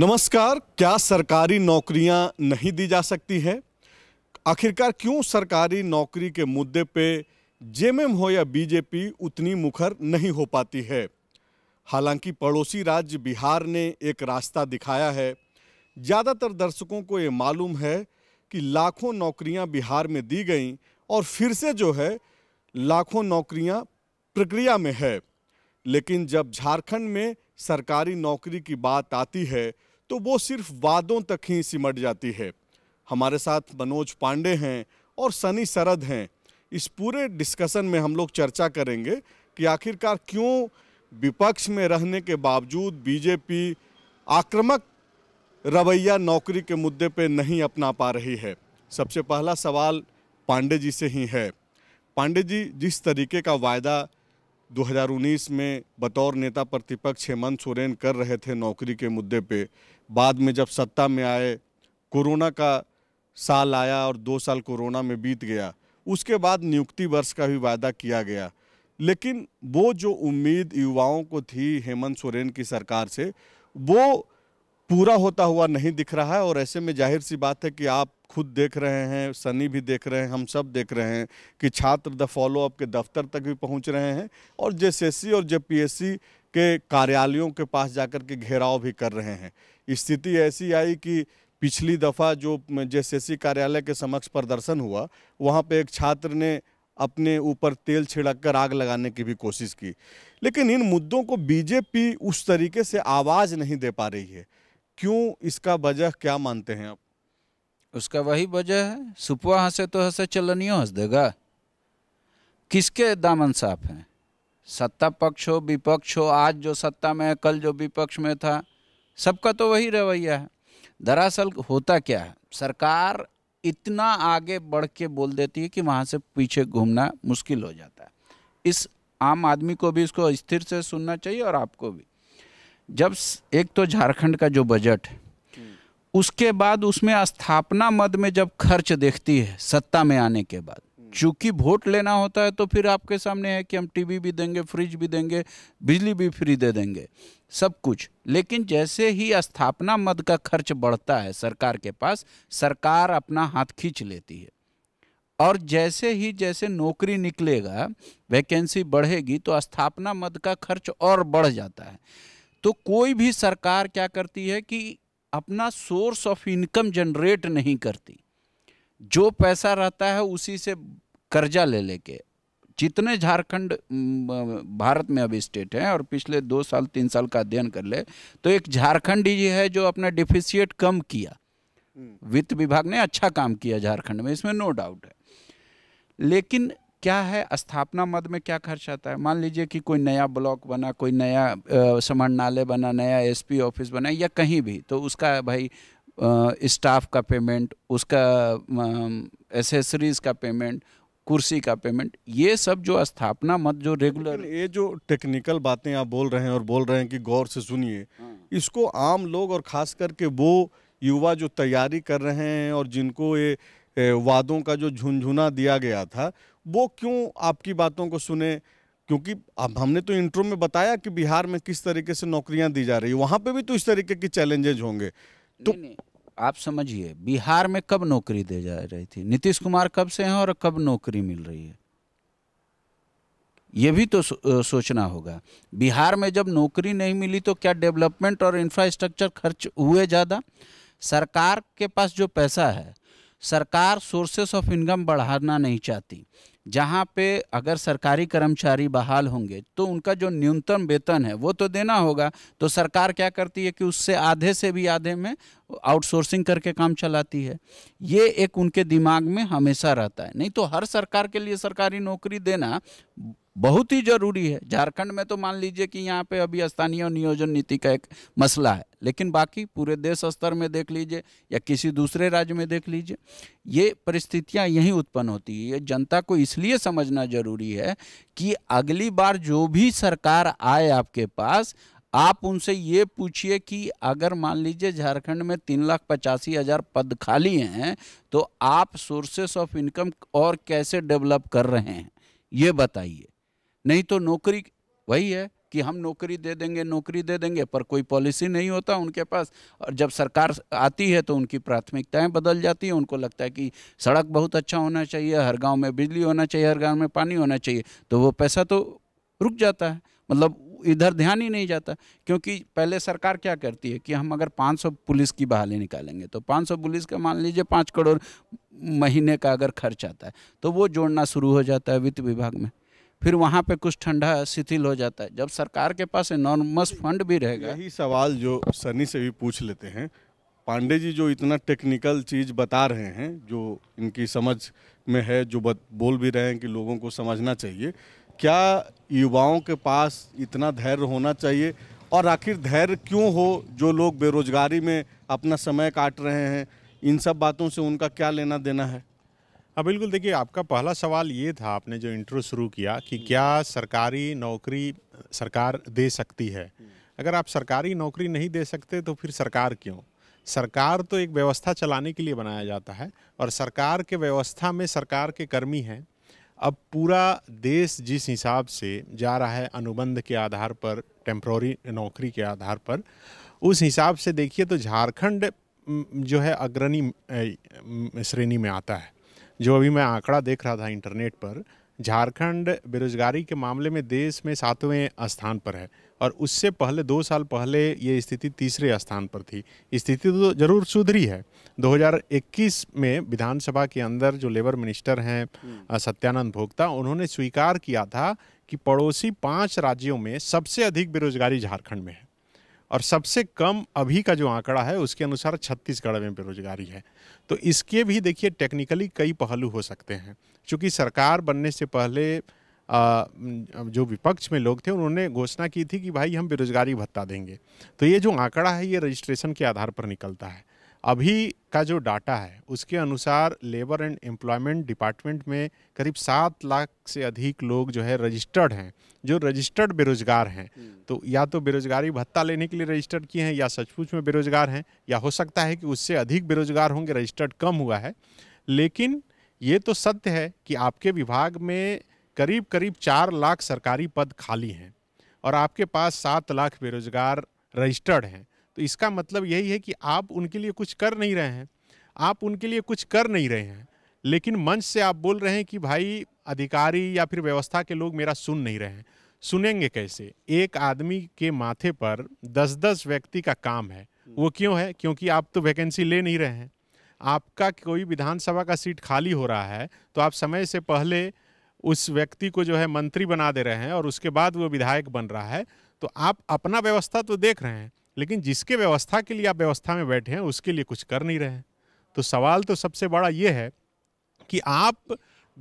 नमस्कार क्या सरकारी नौकरियां नहीं दी जा सकती है आखिरकार क्यों सरकारी नौकरी के मुद्दे पे जेएमएम हो या बीजेपी उतनी मुखर नहीं हो पाती है हालांकि पड़ोसी राज्य बिहार ने एक रास्ता दिखाया है ज़्यादातर दर्शकों को ये मालूम है कि लाखों नौकरियां बिहार में दी गई और फिर से जो है लाखों नौकरियां प्रक्रिया में है लेकिन जब झारखंड में सरकारी नौकरी की बात आती है तो वो सिर्फ वादों तक ही सिमट जाती है हमारे साथ मनोज पांडे हैं और सनी सरद हैं इस पूरे डिस्कशन में हम लोग चर्चा करेंगे कि आखिरकार क्यों विपक्ष में रहने के बावजूद बीजेपी आक्रामक रवैया नौकरी के मुद्दे पे नहीं अपना पा रही है सबसे पहला सवाल पांडे जी से ही है पांडे जी जिस तरीके का वायदा 2019 में बतौर नेता प्रतिपक्ष हेमंत सोरेन कर रहे थे नौकरी के मुद्दे पे बाद में जब सत्ता में आए कोरोना का साल आया और दो साल कोरोना में बीत गया उसके बाद नियुक्ति वर्ष का भी वायदा किया गया लेकिन वो जो उम्मीद युवाओं को थी हेमंत सोरेन की सरकार से वो पूरा होता हुआ नहीं दिख रहा है और ऐसे में जाहिर सी बात है कि आप खुद देख रहे हैं सनी भी देख रहे हैं हम सब देख रहे हैं कि छात्र द फॉलो अप के दफ्तर तक भी पहुंच रहे हैं और जे और जे के कार्यालयों के पास जाकर के घेराव भी कर रहे हैं स्थिति ऐसी आई कि पिछली दफ़ा जो जे कार्यालय के समक्ष प्रदर्शन हुआ वहाँ पर एक छात्र ने अपने ऊपर तेल छिड़क कर आग लगाने की भी कोशिश की लेकिन इन मुद्दों को बीजेपी उस तरीके से आवाज़ नहीं दे पा रही है क्यों इसका वजह क्या मानते हैं आप उसका वही वजह है सुपवा हंसे तो हंसे चलनियों हंस देगा किसके दामन साफ हैं सत्ता पक्ष हो विपक्ष हो आज जो सत्ता में है कल जो विपक्ष में था सबका तो वही रवैया है दरअसल होता क्या है सरकार इतना आगे बढ़ के बोल देती है कि वहाँ से पीछे घूमना मुश्किल हो जाता है इस आम आदमी को भी इसको स्थिर से सुनना चाहिए और आपको भी जब एक तो झारखंड का जो बजट हम्म। उसके बाद उसमें स्थापना मद में जब खर्च देखती है सत्ता में आने के बाद हम्म। चूंकि वोट लेना होता है तो फिर आपके सामने है कि हम टीवी भी देंगे फ्रिज भी देंगे बिजली भी फ्री दे देंगे सब कुछ लेकिन जैसे ही स्थापना मद का खर्च बढ़ता है सरकार के पास सरकार अपना हाथ खींच लेती है और जैसे ही जैसे नौकरी निकलेगा वैकेंसी बढ़ेगी तो स्थापना मद का खर्च और बढ़ जाता है तो कोई भी सरकार क्या करती है कि अपना सोर्स ऑफ इनकम जनरेट नहीं करती जो पैसा रहता है उसी से कर्जा ले लेके जितने झारखंड भारत में अभी स्टेट हैं और पिछले दो साल तीन साल का अध्ययन कर ले तो एक झारखंड ही है जो अपना डिफिशियट कम किया हम्म। वित्त विभाग ने अच्छा काम किया झारखंड में इसमें नो डाउट है लेकिन क्या है स्थापना मद में क्या खर्च आता है मान लीजिए कि कोई नया ब्लॉक बना कोई नया समरणालय बना नया एसपी ऑफिस बना या कहीं भी तो उसका भाई स्टाफ का पेमेंट उसका एसेसरीज का पेमेंट कुर्सी का पेमेंट ये सब जो स्थापना मत जो रेगुलर ये जो टेक्निकल बातें आप बोल रहे हैं और बोल रहे हैं कि गौर से सुनिए हाँ। इसको आम लोग और ख़ास करके वो युवा जो तैयारी कर रहे हैं और जिनको ये वादों का जो झुंझुना दिया गया था वो क्यों आपकी बातों को सुने क्योंकि अब हमने तो इंट्रो में बताया कि बिहार में किस तरीके से नौकरियां दी जा रही है वहां पे भी तो इस तरीके के चैलेंजेज होंगे तो नहीं, नहीं। आप समझिए बिहार में कब नौकरी दे जा रही थी नीतीश कुमार कब से हैं और कब नौकरी मिल रही है ये भी तो सो, सोचना होगा बिहार में जब नौकरी नहीं मिली तो क्या डेवलपमेंट और इंफ्रास्ट्रक्चर खर्च हुए ज़्यादा सरकार के पास जो पैसा है सरकार सोर्सेस ऑफ इनकम बढ़ाना नहीं चाहती जहाँ पे अगर सरकारी कर्मचारी बहाल होंगे तो उनका जो न्यूनतम वेतन है वो तो देना होगा तो सरकार क्या करती है कि उससे आधे से भी आधे में आउटसोर्सिंग करके काम चलाती है ये एक उनके दिमाग में हमेशा रहता है नहीं तो हर सरकार के लिए सरकारी नौकरी देना बहुत ही जरूरी है झारखंड में तो मान लीजिए कि यहाँ पे अभी स्थानीय नियोजन नीति का एक मसला है लेकिन बाकी पूरे देश स्तर में देख लीजिए या किसी दूसरे राज्य में देख लीजिए ये परिस्थितियाँ यहीं उत्पन्न होती है ये जनता को इसलिए समझना जरूरी है कि अगली बार जो भी सरकार आए आपके पास आप उनसे ये पूछिए कि अगर मान लीजिए झारखंड में तीन लाख पचासी हज़ार पद खाली हैं तो आप सोर्सेस ऑफ इनकम और कैसे डेवलप कर रहे हैं ये बताइए नहीं तो नौकरी वही है कि हम नौकरी दे देंगे नौकरी दे देंगे पर कोई पॉलिसी नहीं होता उनके पास और जब सरकार आती है तो उनकी प्राथमिकताएं बदल जाती हैं उनको लगता है कि सड़क बहुत अच्छा होना चाहिए हर गांव में बिजली होना चाहिए हर गांव में पानी होना चाहिए तो वो पैसा तो रुक जाता है मतलब इधर ध्यान ही नहीं जाता क्योंकि पहले सरकार क्या करती है कि हम अगर 500 पुलिस की बहाली निकालेंगे तो 500 पुलिस का मान लीजिए पाँच करोड़ महीने का अगर खर्च आता है तो वो जोड़ना शुरू हो जाता है वित्त विभाग में फिर वहाँ पे कुछ ठंडा शिथिल हो जाता है जब सरकार के पास नॉर्मस फंड भी रहेगा यही सवाल जो सनी से भी पूछ लेते हैं पांडे जी जो इतना टेक्निकल चीज़ बता रहे हैं जो इनकी समझ में है जो बोल भी रहे हैं कि लोगों को समझना चाहिए क्या युवाओं के पास इतना धैर्य होना चाहिए और आखिर धैर्य क्यों हो जो लोग बेरोजगारी में अपना समय काट रहे हैं इन सब बातों से उनका क्या लेना देना है हाँ बिल्कुल देखिए आपका पहला सवाल ये था आपने जो इंटरव्यू शुरू किया कि क्या सरकारी नौकरी सरकार दे सकती है अगर आप सरकारी नौकरी नहीं दे सकते तो फिर सरकार क्यों सरकार तो एक व्यवस्था चलाने के लिए बनाया जाता है और सरकार के व्यवस्था में सरकार के कर्मी हैं अब पूरा देश जिस हिसाब से जा रहा है अनुबंध के आधार पर टेम्प्रोरी नौकरी के आधार पर उस हिसाब से देखिए तो झारखंड जो है अग्रणी श्रेणी में आता है जो अभी मैं आंकड़ा देख रहा था इंटरनेट पर झारखंड बेरोजगारी के मामले में देश में सातवें स्थान पर है और उससे पहले दो साल पहले ये स्थिति तीसरे स्थान पर थी स्थिति तो जरूर सुधरी है 2021 में विधानसभा के अंदर जो लेबर मिनिस्टर हैं हम्म। सत्यानंद भोक्ता उन्होंने स्वीकार किया था कि पड़ोसी पांच राज्यों में सबसे अधिक बेरोजगारी झारखंड में है और सबसे कम अभी का जो आंकड़ा है उसके अनुसार छत्तीसगढ़ में बेरोजगारी है तो इसके भी देखिए टेक्निकली कई पहलू हो सकते हैं क्योंकि सरकार बनने से पहले जो विपक्ष में लोग थे उन्होंने घोषणा की थी कि भाई हम बेरोजगारी भत्ता देंगे तो ये जो आंकड़ा है ये रजिस्ट्रेशन के आधार पर निकलता है अभी का जो डाटा है उसके अनुसार लेबर एंड एम्प्लॉयमेंट डिपार्टमेंट में करीब सात लाख से अधिक लोग जो है रजिस्टर्ड हैं जो रजिस्टर्ड बेरोजगार हैं हम्म। तो या तो बेरोजगारी भत्ता लेने के लिए रजिस्टर्ड किए हैं या सचमुच में बेरोजगार हैं या हो सकता है कि उससे अधिक बेरोजगार होंगे रजिस्टर्ड कम हुआ है लेकिन ये तो सत्य है कि आपके विभाग में करीब करीब चार लाख सरकारी पद खाली हैं और आपके पास सात लाख बेरोजगार रजिस्टर्ड हैं तो इसका मतलब यही है कि आप उनके लिए कुछ कर नहीं रहे हैं आप उनके लिए कुछ कर नहीं रहे हैं लेकिन मंच से आप बोल रहे हैं कि भाई अधिकारी या फिर व्यवस्था के लोग मेरा सुन नहीं रहे हैं सुनेंगे कैसे एक आदमी के माथे पर दस दस व्यक्ति का काम है वो क्यों है क्योंकि आप तो वैकेंसी ले नहीं रहे हैं आपका कोई विधानसभा का सीट खाली हो रहा है तो आप समय से पहले उस व्यक्ति को जो है मंत्री बना दे रहे हैं और उसके बाद वो विधायक बन रहा है तो आप अपना व्यवस्था तो देख रहे हैं लेकिन जिसके व्यवस्था के लिए आप व्यवस्था में बैठे हैं उसके लिए कुछ कर नहीं रहे हैं तो सवाल तो सबसे बड़ा ये है कि आप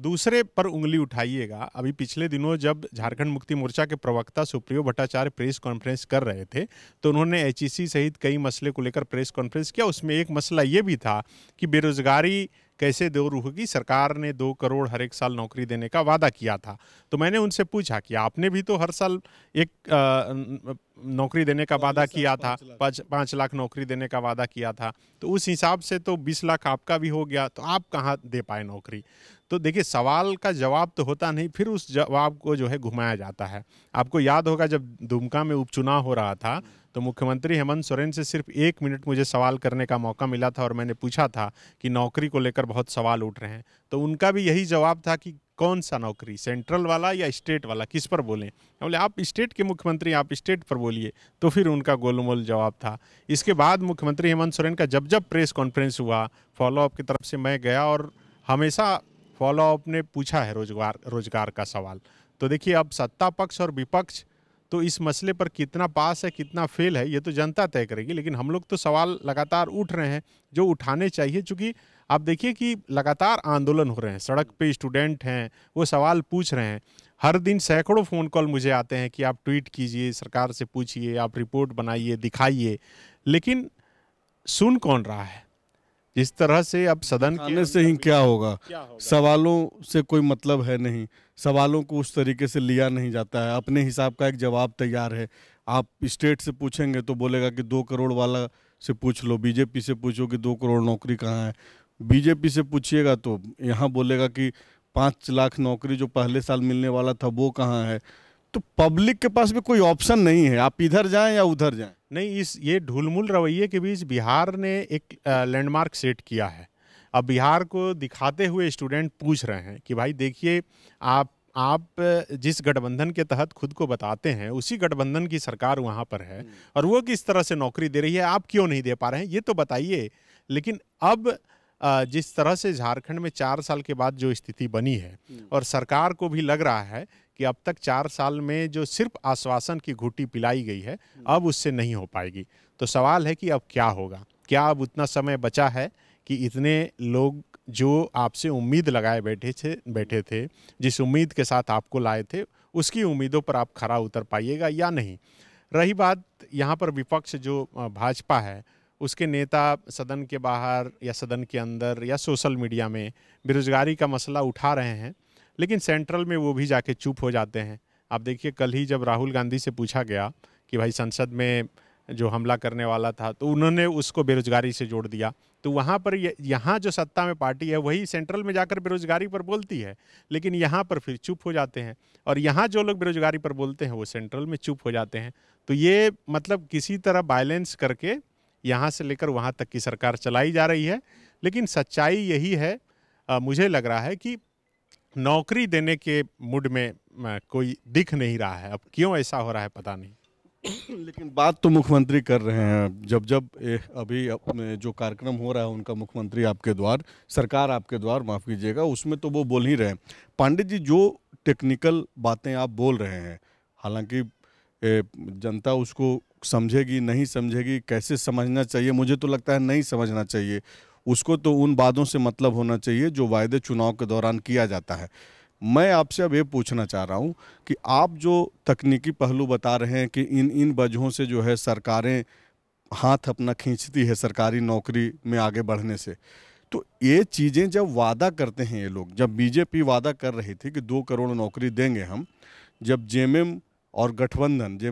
दूसरे पर उंगली उठाइएगा अभी पिछले दिनों जब झारखंड मुक्ति मोर्चा के प्रवक्ता सुप्रियो भट्टाचार्य प्रेस कॉन्फ्रेंस कर रहे थे तो उन्होंने एच सहित कई मसले को लेकर प्रेस कॉन्फ्रेंस किया उसमें एक मसला ये भी था कि बेरोजगारी कैसे दूर होगी सरकार ने दो करोड़ हर एक साल नौकरी देने का वादा किया था तो मैंने उनसे पूछा कि आपने भी तो हर साल एक आ, नौकरी देने का वादा किया था पाँच पाँच लाख नौकरी देने का वादा किया था तो उस हिसाब से तो बीस लाख आपका भी हो गया तो आप कहाँ दे पाए नौकरी तो देखिए सवाल का जवाब तो होता नहीं फिर उस जवाब को जो है घुमाया जाता है आपको याद होगा जब दुमका में उपचुनाव हो रहा था तो मुख्यमंत्री हेमंत सोरेन से सिर्फ एक मिनट मुझे सवाल करने का मौका मिला था और मैंने पूछा था कि नौकरी को लेकर बहुत सवाल उठ रहे हैं तो उनका भी यही जवाब था कि कौन सा नौकरी सेंट्रल वाला या स्टेट वाला किस पर बोलें बोले आप स्टेट के मुख्यमंत्री आप स्टेट पर बोलिए तो फिर उनका गोलमोल जवाब था इसके बाद मुख्यमंत्री हेमंत सोरेन का जब जब प्रेस कॉन्फ्रेंस हुआ फॉलोअप की तरफ से मैं गया और हमेशा फॉलोअप ने पूछा है रोजगार रोजगार का सवाल तो देखिए अब सत्ता पक्ष और विपक्ष तो इस मसले पर कितना पास है कितना फेल है ये तो जनता तय करेगी लेकिन हम लोग तो सवाल लगातार उठ रहे हैं जो उठाने चाहिए चूँकि आप देखिए कि लगातार आंदोलन हो रहे हैं सड़क पे स्टूडेंट हैं वो सवाल पूछ रहे हैं हर दिन सैकड़ों फ़ोन कॉल मुझे आते हैं कि आप ट्वीट कीजिए सरकार से पूछिए आप रिपोर्ट बनाइए दिखाइए लेकिन सुन कौन रहा है जिस तरह से अब सदन के से ही क्या होगा? क्या होगा सवालों से कोई मतलब है नहीं सवालों को उस तरीके से लिया नहीं जाता है अपने हिसाब का एक जवाब तैयार है आप स्टेट से पूछेंगे तो बोलेगा कि दो करोड़ वाला से पूछ लो बीजेपी से पूछो कि दो करोड़ नौकरी कहाँ है बीजेपी से पूछिएगा तो यहाँ बोलेगा कि पाँच लाख नौकरी जो पहले साल मिलने वाला था वो कहाँ है तो पब्लिक के पास भी कोई ऑप्शन नहीं है आप इधर जाएं या उधर जाएं नहीं इस ये ढुलमुल रवैये के बीच बिहार ने एक लैंडमार्क सेट किया है अब बिहार को दिखाते हुए स्टूडेंट पूछ रहे हैं कि भाई देखिए आप आप जिस गठबंधन के तहत खुद को बताते हैं उसी गठबंधन की सरकार वहाँ पर है हम्म। और वो किस तरह से नौकरी दे रही है आप क्यों नहीं दे पा रहे हैं ये तो बताइए लेकिन अब जिस तरह से झारखंड में चार साल के बाद जो स्थिति बनी है हम्म। और सरकार को भी लग रहा है कि अब तक चार साल में जो सिर्फ आश्वासन की घुटी पिलाई गई है अब उससे नहीं हो पाएगी तो सवाल है कि अब क्या होगा क्या अब उतना समय बचा है कि इतने लोग जो आपसे उम्मीद लगाए बैठे थे बैठे थे जिस उम्मीद के साथ आपको लाए थे उसकी उम्मीदों पर आप खरा उतर पाइएगा या नहीं रही बात यहाँ पर विपक्ष जो भाजपा है उसके नेता सदन के बाहर या सदन के अंदर या सोशल मीडिया में बेरोज़गारी का मसला उठा रहे हैं लेकिन सेंट्रल में वो भी जाके चुप हो जाते हैं आप देखिए कल ही जब राहुल गांधी से पूछा गया कि भाई संसद में जो हमला करने वाला था तो उन्होंने उसको बेरोजगारी से जोड़ दिया तो वहाँ पर यहाँ जो सत्ता में पार्टी है वही सेंट्रल में जाकर बेरोजगारी पर बोलती है लेकिन यहाँ पर फिर चुप हो जाते हैं और यहाँ जो लोग बेरोजगारी पर बोलते हैं वो सेंट्रल में चुप हो जाते हैं तो ये मतलब किसी तरह बैलेंस करके यहाँ से लेकर वहाँ तक की सरकार चलाई जा रही है लेकिन सच्चाई यही है आ, मुझे लग रहा है कि नौकरी देने के मूड में कोई दिख नहीं रहा है अब क्यों ऐसा हो रहा है पता नहीं लेकिन बात तो मुख्यमंत्री कर रहे हैं जब जब अभी जो कार्यक्रम हो रहा है उनका मुख्यमंत्री आपके द्वार सरकार आपके द्वार माफ़ कीजिएगा उसमें तो वो बोल ही रहे हैं पांडे जी जो टेक्निकल बातें आप बोल रहे हैं हालांकि जनता उसको समझेगी नहीं समझेगी कैसे समझना चाहिए मुझे तो लगता है नहीं समझना चाहिए उसको तो उन बातों से मतलब होना चाहिए जो वायदे चुनाव के दौरान किया जाता है मैं आपसे अब ये पूछना चाह रहा हूँ कि आप जो तकनीकी पहलू बता रहे हैं कि इन इन वजहों से जो है सरकारें हाथ अपना खींचती है सरकारी नौकरी में आगे बढ़ने से तो ये चीज़ें जब वादा करते हैं ये लोग जब बीजेपी वादा कर रही थी कि दो करोड़ नौकरी देंगे हम जब जेएमएम और गठबंधन जे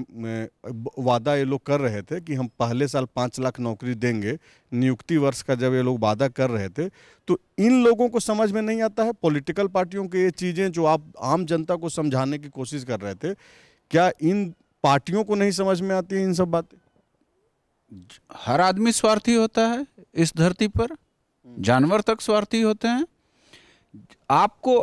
वादा ये लोग कर रहे थे कि हम पहले साल पाँच लाख नौकरी देंगे नियुक्ति वर्ष का जब ये लोग वादा कर रहे थे तो इन लोगों को समझ में नहीं आता है पॉलिटिकल पार्टियों के ये चीज़ें जो आप आम जनता को समझाने की कोशिश कर रहे थे क्या इन पार्टियों को नहीं समझ में आती है इन सब बातें हर आदमी स्वार्थी होता है इस धरती पर हम्म। जानवर तक स्वार्थी होते हैं आपको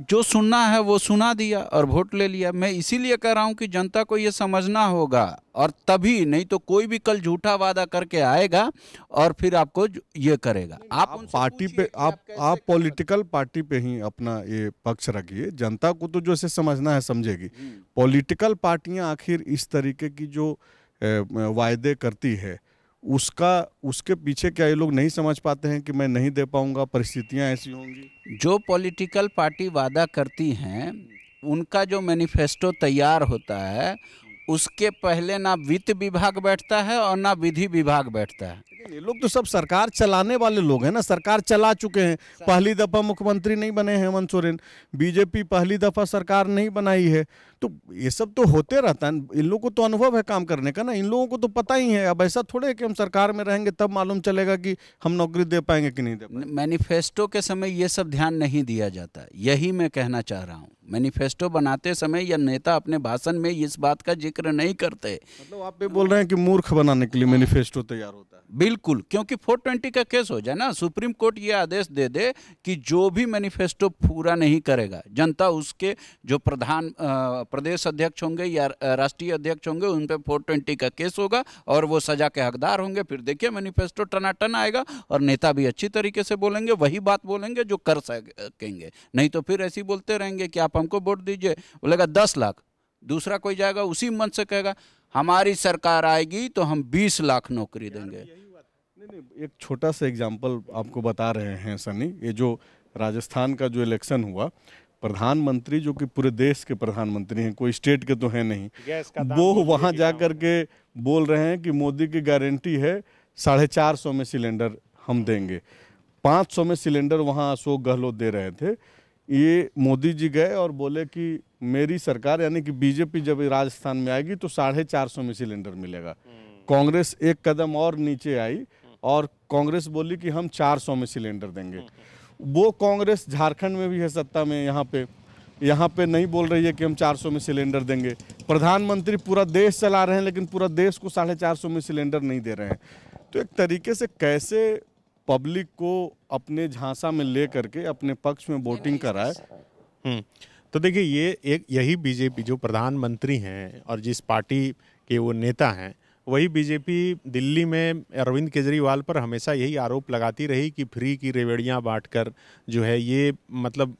जो सुनना है वो सुना दिया और वोट ले लिया मैं इसीलिए कह रहा हूँ कि जनता को ये समझना होगा और तभी नहीं तो कोई भी कल झूठा वादा करके आएगा और फिर आपको ये करेगा आप पार्टी पे आप आप पॉलिटिकल पार्टी पे ही अपना ये पक्ष रखिए जनता को तो जो इसे समझना है समझेगी पॉलिटिकल पार्टियाँ आखिर इस तरीके की जो वायदे करती है उसका उसके पीछे क्या ये लोग नहीं समझ पाते हैं कि मैं नहीं दे पाऊंगा परिस्थितियां ऐसी होंगी जो पॉलिटिकल पार्टी वादा करती हैं उनका जो मैनिफेस्टो तैयार होता है उसके पहले ना वित्त विभाग बैठता है और ना विधि विभाग बैठता है ये लोग तो सब सरकार चलाने वाले लोग हैं ना सरकार चला चुके हैं पहली दफ़ा मुख्यमंत्री नहीं बने हैं हेमंत सोरेन बीजेपी पहली दफ़ा सरकार नहीं बनाई है तो ये सब तो होते रहता है इन लोगों को तो अनुभव है काम करने का ना इन लोगों को तो पता ही है अब ऐसा थोड़े कि हम सरकार में रहेंगे तब मालूम चलेगा कि हम नौकरी दे पाएंगे कि नहीं दे मैनिफेस्टो के समय ये सब ध्यान नहीं दिया जाता यही मैं कहना चाह रहा हूँ मैनिफेस्टो बनाते समय या नेता अपने भाषण में इस बात का जिक्र नहीं करते मतलब आप ये बोल रहे हैं कि मूर्ख बनाने के लिए मैनिफेस्टो तैयार होता है बिल्कुल क्योंकि 420 का केस हो जाए ना सुप्रीम कोर्ट ये आदेश दे दे कि जो भी मैनिफेस्टो पूरा नहीं करेगा जनता उसके जो प्रधान प्रदेश अध्यक्ष होंगे या राष्ट्रीय अध्यक्ष होंगे उन पर फोर का केस होगा और वो सजा के हकदार होंगे फिर देखिए मैनिफेस्टो टनाटन आएगा और नेता भी अच्छी तरीके से बोलेंगे वही बात बोलेंगे जो कर सकेंगे नहीं तो फिर ऐसी बोलते रहेंगे कि आप हमको वोट दीजिए बोलेगा दस लाख दूसरा कोई जाएगा उसी मन से कहेगा हमारी सरकार आएगी तो हम बीस लाख नौकरी देंगे नहीं नहीं एक छोटा सा एग्जाम्पल आपको बता रहे हैं सनी ये जो राजस्थान का जो इलेक्शन हुआ प्रधानमंत्री जो कि पूरे देश के प्रधानमंत्री हैं कोई स्टेट के तो है नहीं वो तो वहाँ जा कर के बोल रहे हैं कि मोदी की गारंटी है साढ़े चार सौ में सिलेंडर हम देंगे पाँच सौ में सिलेंडर वहाँ अशोक गहलोत दे रहे थे ये मोदी जी गए और बोले कि मेरी सरकार यानी कि बीजेपी जब राजस्थान में आएगी तो साढ़े चार सौ में सिलेंडर मिलेगा हम्म। कांग्रेस एक कदम और नीचे आई हम्म। और कांग्रेस बोली कि हम चार सौ में सिलेंडर देंगे हम्म। वो कांग्रेस झारखंड में भी है सत्ता में यहाँ पे यहाँ पे नहीं बोल रही है कि हम चार सौ में सिलेंडर देंगे प्रधानमंत्री पूरा देश चला रहे हैं लेकिन पूरा देश को साढ़े चार सौ में सिलेंडर नहीं दे रहे हैं तो एक तरीके से कैसे पब्लिक को अपने झांसा में ले करके अपने पक्ष में वोटिंग कराए हम्म, तो देखिए ये एक यही बीजेपी जो प्रधानमंत्री हैं और जिस पार्टी के वो नेता हैं वही बीजेपी दिल्ली में अरविंद केजरीवाल पर हमेशा यही आरोप लगाती रही कि फ्री की रेवड़ियाँ बांटकर जो है ये मतलब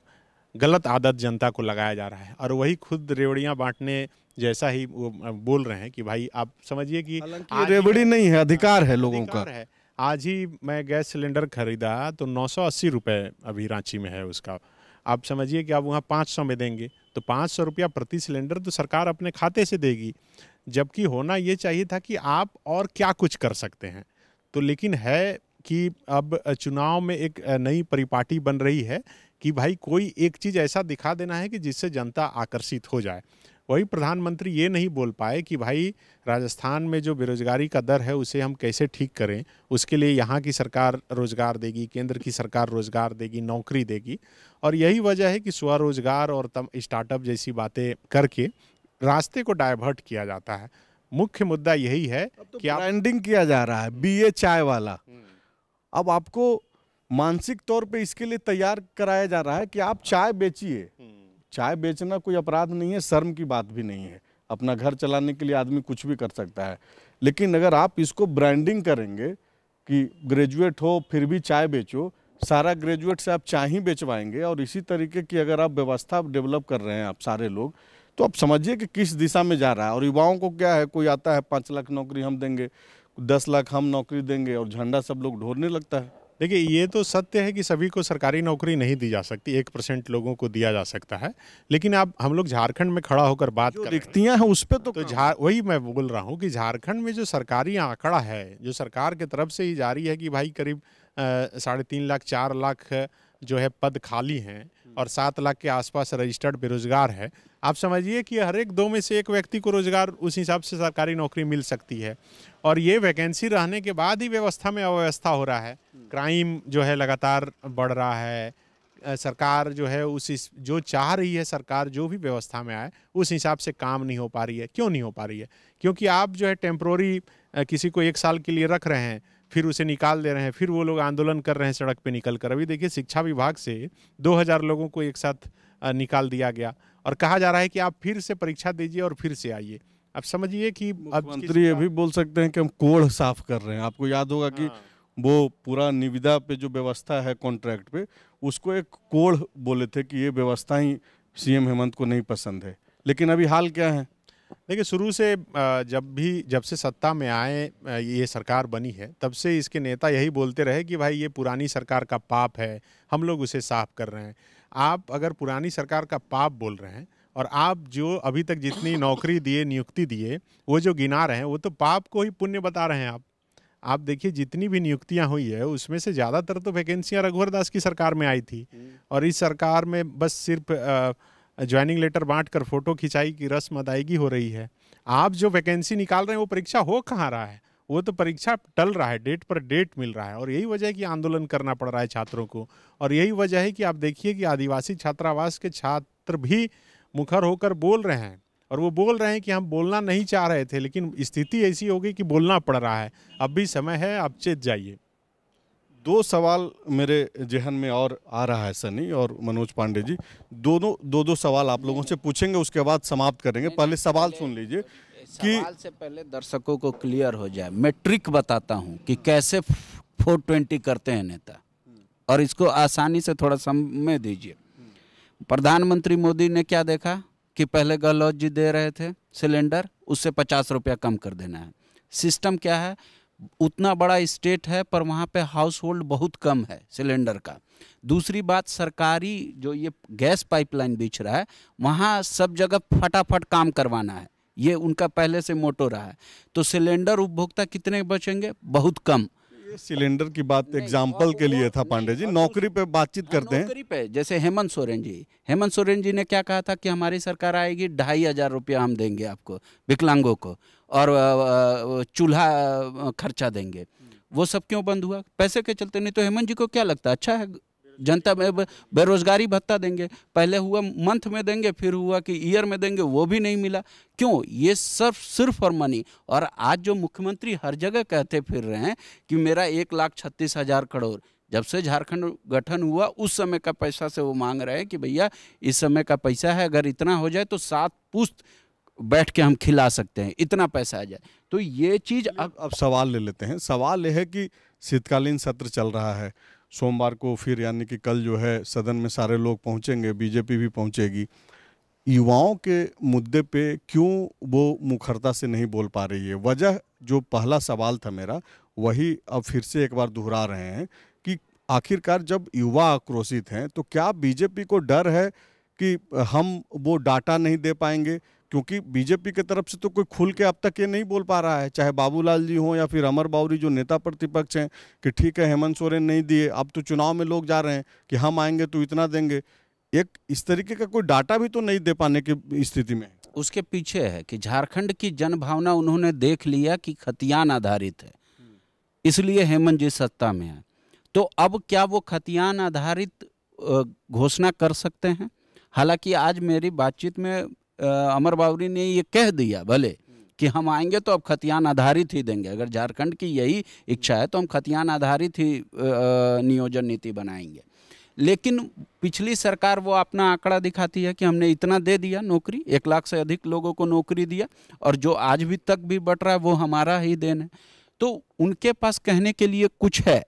गलत आदत जनता को लगाया जा रहा है और वही खुद रेवड़ियाँ बांटने जैसा ही वो बोल रहे हैं कि भाई आप समझिए कि रेवड़ी नहीं है अधिकार है लोगों का है आज ही मैं गैस सिलेंडर खरीदा तो नौ सौ अस्सी रुपये अभी रांची में है उसका आप समझिए कि आप वहाँ पाँच सौ में देंगे तो पाँच सौ रुपया प्रति सिलेंडर तो सरकार अपने खाते से देगी जबकि होना ये चाहिए था कि आप और क्या कुछ कर सकते हैं तो लेकिन है कि अब चुनाव में एक नई परिपाटी बन रही है कि भाई कोई एक चीज़ ऐसा दिखा देना है कि जिससे जनता आकर्षित हो जाए वही प्रधानमंत्री ये नहीं बोल पाए कि भाई राजस्थान में जो बेरोजगारी का दर है उसे हम कैसे ठीक करें उसके लिए यहाँ की सरकार रोज़गार देगी केंद्र की सरकार रोज़गार देगी नौकरी देगी और यही वजह है कि स्वरोजगार और तम स्टार्टअप जैसी बातें करके रास्ते को डाइवर्ट किया जाता है मुख्य मुद्दा यही है तो कि ब्रांडिंग किया जा रहा है बी चाय वाला हम्म। अब आपको मानसिक तौर पे इसके लिए तैयार कराया जा रहा है कि आप चाय बेचिए चाय बेचना कोई अपराध नहीं है शर्म की बात भी नहीं है अपना घर चलाने के लिए आदमी कुछ भी कर सकता है लेकिन अगर आप इसको ब्रांडिंग करेंगे कि ग्रेजुएट हो फिर भी चाय बेचो सारा ग्रेजुएट से आप चाय ही बेचवाएंगे और इसी तरीके की अगर आप व्यवस्था डेवलप कर रहे हैं आप सारे लोग तो आप समझिए कि किस दिशा में जा रहा है और युवाओं को क्या है कोई आता है पाँच लाख नौकरी हम देंगे दस लाख हम नौकरी देंगे और झंडा सब लोग ढोरने लगता है देखिए ये तो सत्य है कि सभी को सरकारी नौकरी नहीं दी जा सकती एक परसेंट लोगों को दिया जा सकता है लेकिन आप हम लोग झारखंड में खड़ा होकर बात कर रिक्तियाँ हैं उस पर तो, तो झार वही मैं बोल रहा हूँ कि झारखंड में जो सरकारी आंकड़ा है जो सरकार के तरफ से ही जारी है कि भाई करीब साढ़े तीन लाख चार लाख जो है पद खाली हैं हम्म। और सात लाख के आसपास रजिस्टर्ड बेरोजगार है आप समझिए कि हर एक दो में से एक व्यक्ति को रोज़गार उस हिसाब से सरकारी नौकरी मिल सकती है और ये वैकेंसी रहने के बाद ही व्यवस्था में अव्यवस्था हो रहा है क्राइम जो है लगातार बढ़ रहा है सरकार जो है उस जो चाह रही है सरकार जो भी व्यवस्था में आए उस हिसाब से काम नहीं हो पा रही है क्यों नहीं हो पा रही है क्योंकि आप जो है टेम्प्रोरी किसी को एक साल के लिए रख रहे हैं फिर उसे निकाल दे रहे हैं फिर वो लोग आंदोलन कर रहे हैं सड़क पे निकल कर अभी देखिए शिक्षा विभाग से 2000 लोगों को एक साथ निकाल दिया गया और कहा जा रहा है कि आप फिर से परीक्षा दीजिए और फिर से आइए आप समझिए कि मुख्यमंत्री ये भी बोल सकते हैं कि हम कोढ़ साफ कर रहे हैं आपको याद होगा कि हाँ। वो पूरा निविदा पे जो व्यवस्था है कॉन्ट्रैक्ट पे उसको एक कोढ़ बोले थे कि ये व्यवस्था ही सीएम हेमंत को नहीं पसंद है लेकिन अभी हाल क्या है देखिए शुरू से जब भी जब से सत्ता में आए ये सरकार बनी है तब से इसके नेता यही बोलते रहे कि भाई ये पुरानी सरकार का पाप है हम लोग उसे साफ कर रहे हैं आप अगर पुरानी सरकार का पाप बोल रहे हैं और आप जो अभी तक जितनी नौकरी दिए नियुक्ति दिए वो जो गिना रहे हैं वो तो पाप को ही पुण्य बता रहे हैं आप आप देखिए जितनी भी नियुक्तियां हुई है उसमें से ज़्यादातर तो वैकेंसियां रघुवर दास की सरकार में आई थी हम्म। और इस सरकार में बस सिर्फ ज्वाइनिंग लेटर बांट कर फोटो खिंचाई की रस्म अदायगी हो रही है आप जो वैकेंसी निकाल रहे हैं वो परीक्षा हो कहाँ रहा है वो तो परीक्षा टल रहा है डेट पर डेट मिल रहा है और यही वजह है कि आंदोलन करना पड़ रहा है छात्रों को और यही वजह है कि आप देखिए कि आदिवासी छात्रावास के छात्र भी मुखर होकर बोल रहे हैं और वो बोल रहे हैं कि हम बोलना नहीं चाह रहे थे लेकिन स्थिति ऐसी होगी कि बोलना पड़ रहा है अब भी समय है आप चेत जाइए दो सवाल मेरे जहन में और आ रहा है सनी और मनोज पांडे जी दोनों दो दो सवाल आप लोगों से पूछेंगे उसके बाद समाप्त करेंगे पहले सवाल सुन लीजिए कि से पहले दर्शकों को क्लियर हो जाए मैं ट्रिक बताता हूँ कि कैसे फोर ट्वेंटी करते हैं नेता हम्म। और इसको आसानी से थोड़ा समय दीजिए हम्म। प्रधानमंत्री मोदी ने क्या देखा कि पहले गहलोत जी दे रहे थे सिलेंडर उससे पचास रुपया कम कर देना है सिस्टम क्या है उतना बड़ा स्टेट है पर वहाँ पे हाउस होल्ड बहुत कम है सिलेंडर का दूसरी बात सरकारी जो ये गैस पाइपलाइन बिछ रहा है वहाँ सब जगह फटाफट काम करवाना है ये उनका पहले से मोटो रहा है तो सिलेंडर उपभोक्ता कितने बचेंगे बहुत कम सिलेंडर की बात एग्जाम्पल के लिए था पांडे जी नौकरी पे बातचीत हाँ, करते हैं नौकरी पे जैसे हेमंत सोरेन जी हेमंत सोरेन जी ने क्या कहा था कि हमारी सरकार आएगी ढाई हजार रुपया हम देंगे आपको विकलांगों को और चूल्हा खर्चा देंगे वो सब क्यों बंद हुआ पैसे के चलते नहीं तो हेमंत जी को क्या लगता अच्छा है जनता में बेरोजगारी भत्ता देंगे पहले हुआ मंथ में देंगे फिर हुआ कि ईयर में देंगे वो भी नहीं मिला क्यों ये सब सिर्फ और मनी और आज जो मुख्यमंत्री हर जगह कहते फिर रहे हैं कि मेरा एक लाख छत्तीस हज़ार करोड़ जब से झारखंड गठन हुआ उस समय का पैसा से वो मांग रहे हैं कि भैया इस समय का पैसा है अगर इतना हो जाए तो सात पुस्त बैठ के हम खिला सकते हैं इतना पैसा आ जाए तो ये चीज़ अब अब सवाल ले लेते हैं सवाल यह है कि शीतकालीन सत्र चल रहा है सोमवार को फिर यानी कि कल जो है सदन में सारे लोग पहुंचेंगे बीजेपी भी पहुंचेगी युवाओं के मुद्दे पे क्यों वो मुखरता से नहीं बोल पा रही है वजह जो पहला सवाल था मेरा वही अब फिर से एक बार दोहरा रहे हैं कि आखिरकार जब युवा आक्रोशित हैं तो क्या बीजेपी को डर है कि हम वो डाटा नहीं दे पाएंगे क्योंकि बीजेपी की तरफ से तो कोई खुल के अब तक ये नहीं बोल पा रहा है चाहे बाबूलाल जी हों या फिर अमर बाउरी जो नेता प्रतिपक्ष हैं कि ठीक है हेमंत सोरेन नहीं दिए अब तो चुनाव में लोग जा रहे हैं कि हम आएंगे तो इतना देंगे एक इस तरीके का कोई डाटा भी तो नहीं दे पाने की स्थिति में उसके पीछे है कि झारखंड की जनभावना उन्होंने देख लिया कि खतियान आधारित है इसलिए हेमंत जी सत्ता में है तो अब क्या वो खतियान आधारित घोषणा कर सकते हैं हालांकि आज मेरी बातचीत में अमर बावरी ने ये कह दिया भले हम्म। कि हम आएंगे तो अब खतियान आधारित ही देंगे अगर झारखंड की यही इच्छा है तो हम खतियान आधारित ही नियोजन नीति बनाएंगे लेकिन पिछली सरकार वो अपना आंकड़ा दिखाती है कि हमने इतना दे दिया नौकरी एक लाख से अधिक लोगों को नौकरी दिया और जो आज भी तक भी बट रहा है वो हमारा ही देन है तो उनके पास कहने के लिए कुछ है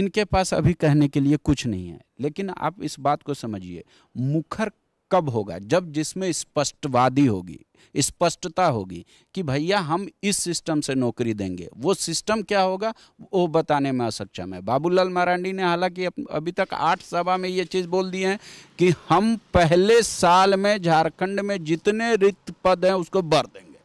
इनके पास अभी कहने के लिए कुछ नहीं है लेकिन आप इस बात को समझिए मुखर कब होगा जब जिसमें स्पष्टवादी होगी स्पष्टता होगी कि भैया हम इस सिस्टम से नौकरी देंगे वो सिस्टम क्या होगा वो बताने में असक्षम है बाबूलाल मारांडी ने हालांकि अभी तक आठ सभा में ये चीज़ बोल दी है कि हम पहले साल में झारखंड में जितने रिक्त पद हैं उसको भर देंगे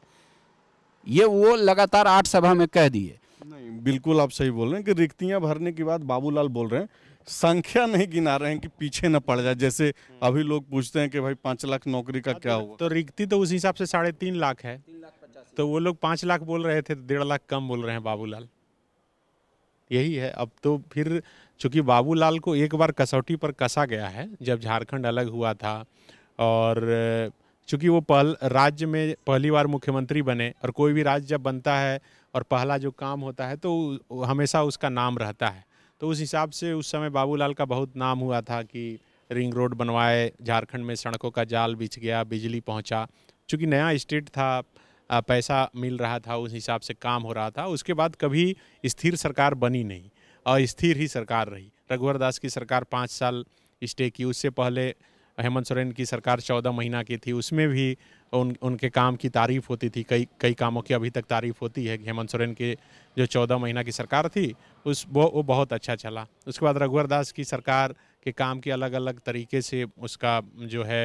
ये वो लगातार आठ सभा में कह दिए नहीं बिल्कुल आप सही बोल रहे हैं कि रिक्तियां भरने की बात बाबूलाल बोल रहे हैं संख्या नहीं गिना रहे हैं कि पीछे न पड़ जाए जैसे हम्म। अभी लोग पूछते हैं कि भाई पाँच लाख नौकरी का हाँ, क्या तो होगा तो रिक्ति तो उस हिसाब से साढ़े तीन लाख है तो वो लोग पाँच लाख बोल रहे थे तो डेढ़ लाख कम बोल रहे हैं बाबूलाल यही है अब तो फिर चूंकि बाबूलाल को एक बार कसौटी पर कसा गया है जब झारखंड अलग हुआ था और चूंकि वो पहल राज्य में पहली बार मुख्यमंत्री बने और कोई भी राज्य जब बनता है और पहला जो काम होता है तो हमेशा उसका नाम रहता है तो उस हिसाब से उस समय बाबूलाल का बहुत नाम हुआ था कि रिंग रोड बनवाए झारखंड में सड़कों का जाल बिछ गया बिजली पहुंचा चूँकि नया स्टेट था पैसा मिल रहा था उस हिसाब से काम हो रहा था उसके बाद कभी स्थिर सरकार बनी नहीं और स्थिर ही सरकार रही रघुवर दास की सरकार पाँच साल स्टे की उससे पहले हेमंत सोरेन की सरकार चौदह महीना की थी उसमें भी उन उनके काम की तारीफ होती थी कई कई कामों की अभी तक तारीफ होती है हेमंत सोरेन के जो चौदह महीना की सरकार थी उस वो वो बहुत अच्छा चला उसके बाद रघुवर दास की सरकार के काम के अलग अलग तरीके से उसका जो है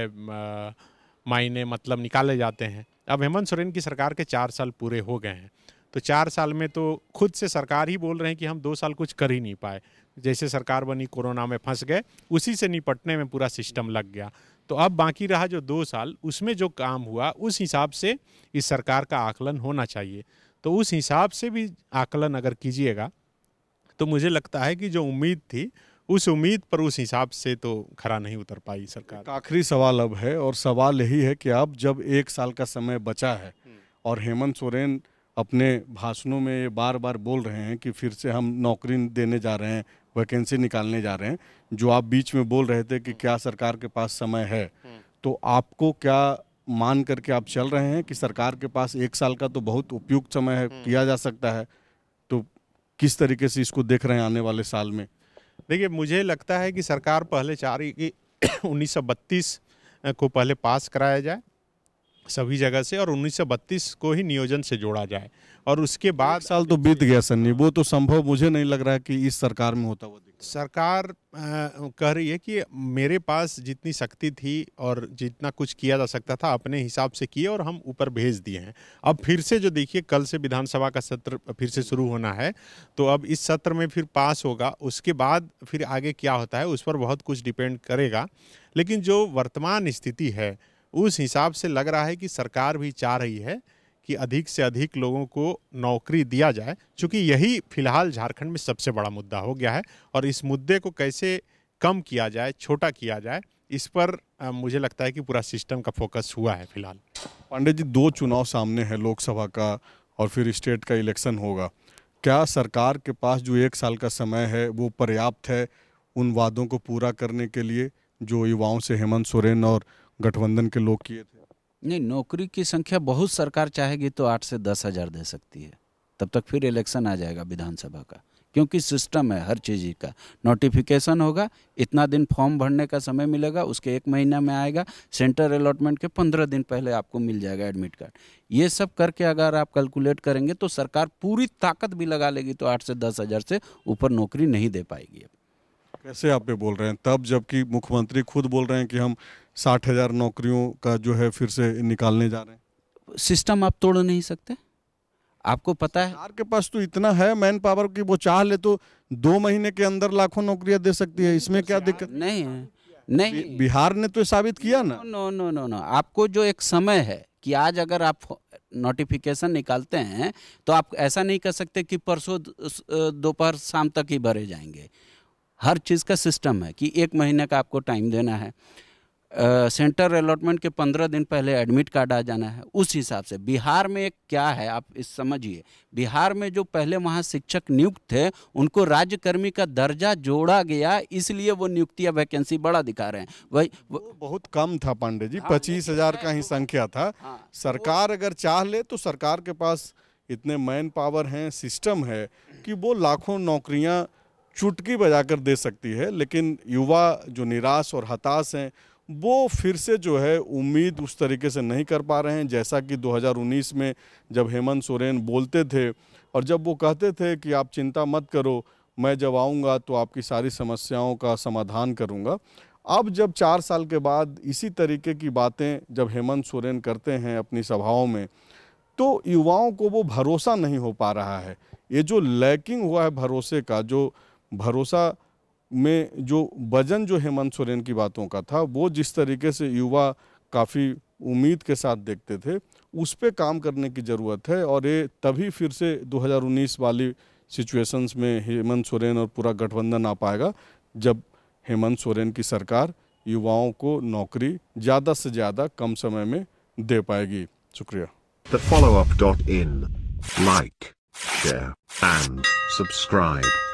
मायने मतलब निकाले जाते हैं अब हेमंत सोरेन की सरकार के चार साल पूरे हो गए हैं तो चार साल में तो खुद से सरकार ही बोल रहे हैं कि हम दो साल कुछ कर ही नहीं पाए जैसे सरकार बनी कोरोना में फंस गए उसी से निपटने में पूरा सिस्टम लग गया तो अब बाकी रहा जो दो साल उसमें जो काम हुआ उस हिसाब से इस सरकार का आकलन होना चाहिए तो उस हिसाब से भी आकलन अगर कीजिएगा तो मुझे लगता है कि जो उम्मीद थी उस उम्मीद पर उस हिसाब से तो खरा नहीं उतर पाई सरकार आखिरी सवाल अब है और सवाल यही है कि अब जब एक साल का समय बचा है हम्म। और हेमंत सोरेन अपने भाषणों में ये बार बार बोल रहे हैं कि फिर से हम नौकरी देने जा रहे हैं वैकेंसी निकालने जा रहे हैं जो आप बीच में बोल रहे थे कि क्या सरकार के पास समय है तो आपको क्या मान करके आप चल रहे हैं कि सरकार के पास एक साल का तो बहुत उपयुक्त समय है किया जा सकता है तो किस तरीके से इसको देख रहे हैं आने वाले साल में देखिए मुझे लगता है कि सरकार पहले चाह रही कि उन्नीस को पहले पास कराया जाए सभी जगह से और 1932 को ही नियोजन से जोड़ा जाए और उसके बाद साल तो बीत गया सन्नी वो तो संभव मुझे नहीं लग रहा है कि इस सरकार में होता हुआ सरकार कह रही है कि मेरे पास जितनी शक्ति थी और जितना कुछ किया जा सकता था अपने हिसाब से किए और हम ऊपर भेज दिए हैं अब फिर से जो देखिए कल से विधानसभा का सत्र फिर से शुरू होना है तो अब इस सत्र में फिर पास होगा उसके बाद फिर आगे क्या होता है उस पर बहुत कुछ डिपेंड करेगा लेकिन जो वर्तमान स्थिति है उस हिसाब से लग रहा है कि सरकार भी चाह रही है कि अधिक से अधिक लोगों को नौकरी दिया जाए क्योंकि यही फिलहाल झारखंड में सबसे बड़ा मुद्दा हो गया है और इस मुद्दे को कैसे कम किया जाए छोटा किया जाए इस पर मुझे लगता है कि पूरा सिस्टम का फोकस हुआ है फिलहाल पांडे जी दो चुनाव सामने हैं लोकसभा का और फिर स्टेट का इलेक्शन होगा क्या सरकार के पास जो एक साल का समय है वो पर्याप्त है उन वादों को पूरा करने के लिए जो युवाओं से हेमंत सोरेन और गठबंधन के लोग किए थे नहीं नौकरी की संख्या बहुत सरकार चाहेगी तो आठ से दस हजार दे सकती है तब तक फिर इलेक्शन आ जाएगा विधानसभा का क्योंकि सिस्टम है हर चीज़ का नोटिफिकेशन होगा इतना दिन फॉर्म भरने का समय मिलेगा उसके एक महीना में आएगा सेंटर अलॉटमेंट के पंद्रह दिन पहले आपको मिल जाएगा एडमिट कार्ड ये सब करके अगर आप कैलकुलेट करेंगे तो सरकार पूरी ताकत भी लगा लेगी तो आठ से दस हज़ार से ऊपर नौकरी नहीं दे पाएगी कैसे आप ये बोल रहे हैं तब जबकि मुख्यमंत्री खुद बोल रहे हैं कि हम साठ हज़ार नौकरियों का जो है फिर से निकालने जा रहे हैं सिस्टम आप तोड़ नहीं सकते आपको पता है के पास तो इतना है मैन पावर की वो चाह ले तो दो महीने के अंदर लाखों नौकरियां दे सकती है इसमें क्या दिक्कत नहीं है नहीं बिहार ने तो साबित किया ना नो नो नो नो आपको जो एक समय है कि आज अगर आप नोटिफिकेशन निकालते हैं तो आप ऐसा नहीं कर सकते कि परसों दोपहर शाम तक ही भरे जाएंगे हर चीज़ का सिस्टम है कि एक महीने का आपको टाइम देना है सेंटर अलॉटमेंट के पंद्रह दिन पहले एडमिट कार्ड आ जाना है उस हिसाब से बिहार में क्या है आप इस समझिए बिहार में जो पहले वहाँ शिक्षक नियुक्त थे उनको राज्यकर्मी का दर्जा जोड़ा गया इसलिए वो नियुक्तियाँ वैकेंसी बड़ा दिखा रहे हैं वही बहुत कम था पांडे जी हाँ, पच्चीस हजार का ही संख्या था हाँ, सरकार अगर चाह ले तो सरकार के पास इतने मैन पावर हैं सिस्टम है कि वो लाखों नौकरियाँ चुटकी बजाकर दे सकती है लेकिन युवा जो निराश और हताश हैं वो फिर से जो है उम्मीद उस तरीके से नहीं कर पा रहे हैं जैसा कि 2019 में जब हेमंत सोरेन बोलते थे और जब वो कहते थे कि आप चिंता मत करो मैं जब आऊँगा तो आपकी सारी समस्याओं का समाधान करूँगा अब जब चार साल के बाद इसी तरीके की बातें जब हेमंत सोरेन करते हैं अपनी सभाओं में तो युवाओं को वो भरोसा नहीं हो पा रहा है ये जो लैकिंग हुआ है भरोसे का जो भरोसा में जो वजन जो हेमंत सोरेन की बातों का था वो जिस तरीके से युवा काफ़ी उम्मीद के साथ देखते थे उस पर काम करने की ज़रूरत है और ये तभी फिर से 2019 वाली सिचुएशंस में हेमंत सोरेन और पूरा गठबंधन आ पाएगा जब हेमंत सोरेन की सरकार युवाओं को नौकरी ज़्यादा से ज़्यादा कम समय में दे पाएगी शुक्रिया The follow-up.in. Like, share, and subscribe.